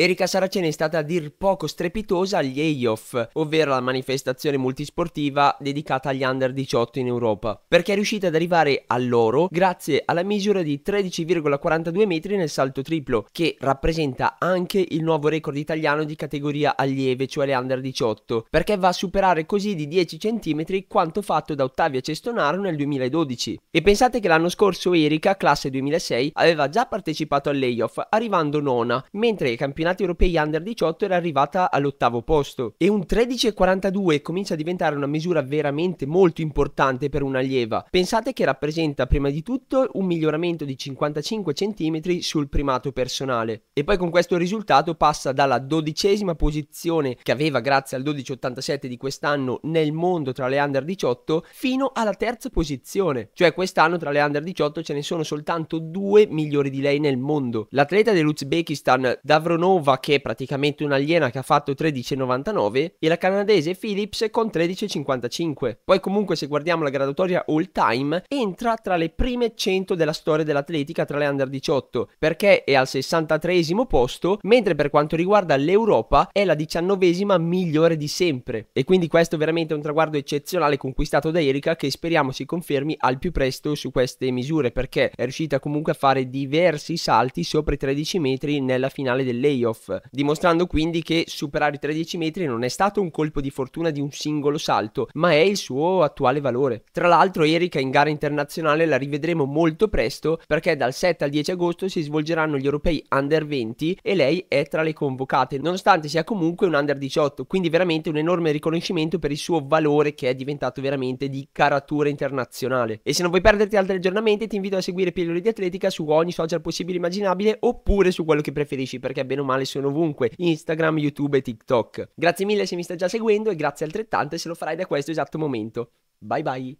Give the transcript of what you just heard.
Erika Saraceni è stata a dir poco strepitosa agli EIOF, ovvero la manifestazione multisportiva dedicata agli under 18 in Europa, perché è riuscita ad arrivare all'oro grazie alla misura di 13,42 metri nel salto triplo, che rappresenta anche il nuovo record italiano di categoria allieve, cioè le under 18, perché va a superare così di 10 cm quanto fatto da Ottavia Cestonaro nel 2012. E pensate che l'anno scorso Erika, classe 2006, aveva già partecipato al layoff arrivando nona, mentre il campionato campionati europei under 18 era arrivata all'ottavo posto e un 13,42 comincia a diventare una misura veramente molto importante per un'allieva. Pensate che rappresenta prima di tutto un miglioramento di 55 cm sul primato personale e poi con questo risultato passa dalla dodicesima posizione che aveva grazie al 12,87 di quest'anno nel mondo tra le under 18 fino alla terza posizione, cioè quest'anno tra le under 18 ce ne sono soltanto due migliori di lei nel mondo. L'atleta dell'Uzbekistan Davronova Nova che è praticamente un'aliena che ha fatto 13,99 e la canadese Phillips con 13,55. Poi comunque se guardiamo la graduatoria all time entra tra le prime 100 della storia dell'atletica tra le under 18 perché è al 63 posto mentre per quanto riguarda l'Europa è la 19 migliore di sempre e quindi questo è veramente un traguardo eccezionale conquistato da Erika che speriamo si confermi al più presto su queste misure perché è riuscita comunque a fare diversi salti sopra i 13 metri nella finale dell'A playoff, dimostrando quindi che superare i 13 metri non è stato un colpo di fortuna di un singolo salto, ma è il suo attuale valore. Tra l'altro Erika in gara internazionale la rivedremo molto presto perché dal 7 al 10 agosto si svolgeranno gli europei under 20 e lei è tra le convocate, nonostante sia comunque un under 18, quindi veramente un enorme riconoscimento per il suo valore che è diventato veramente di caratura internazionale. E se non vuoi perderti altri aggiornamenti ti invito a seguire Pillole di Atletica su ogni social possibile immaginabile oppure su quello che preferisci perché è bene o male sono ovunque, Instagram, YouTube e TikTok. Grazie mille se mi stai già seguendo e grazie altrettanto se lo farai da questo esatto momento. Bye bye!